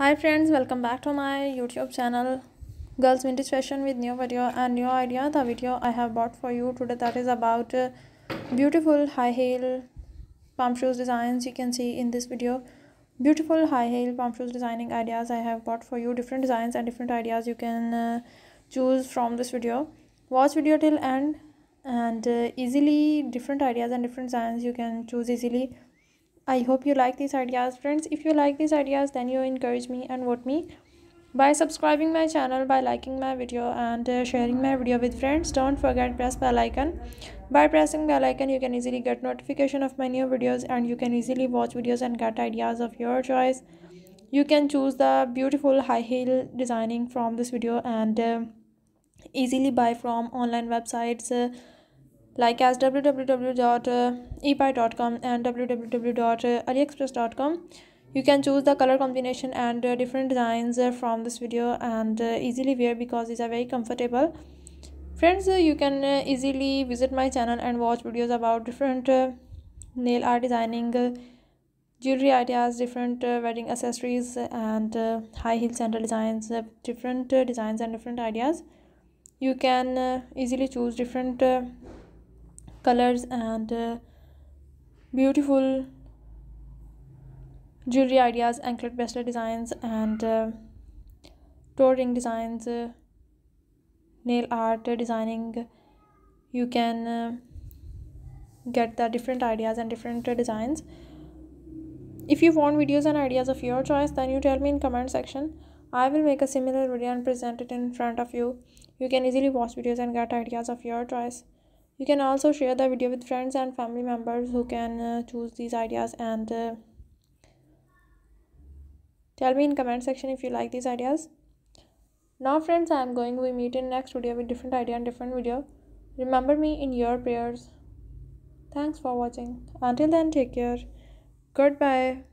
hi friends welcome back to my youtube channel girls vintage fashion with new video and new idea the video i have bought for you today that is about uh, beautiful high heel palm shoes designs you can see in this video beautiful high heel palm shoes designing ideas i have bought for you different designs and different ideas you can uh, choose from this video watch video till end and uh, easily different ideas and different designs you can choose easily I hope you like these ideas friends. If you like these ideas then you encourage me and vote me by subscribing my channel by liking my video and uh, sharing my video with friends don't forget press bell icon by pressing bell icon you can easily get notification of my new videos and you can easily watch videos and get ideas of your choice you can choose the beautiful high heel designing from this video and uh, easily buy from online websites uh, like as www.epy.com and www.aliexpress.com you can choose the color combination and uh, different designs uh, from this video and uh, easily wear because these are very comfortable friends uh, you can uh, easily visit my channel and watch videos about different uh, nail art designing jewelry ideas different wedding accessories and high heel center designs different designs and different ideas you can easily choose different colors and uh, beautiful jewelry ideas anklet bracelet designs and uh, toe ring designs uh, nail art designing you can uh, get the different ideas and different designs if you want videos and ideas of your choice then you tell me in comment section I will make a similar video and present it in front of you. You can easily watch videos and get ideas of your choice you can also share the video with friends and family members who can uh, choose these ideas and uh, tell me in comment section if you like these ideas now friends i am going we meet in next video with different idea and different video remember me in your prayers thanks for watching until then take care goodbye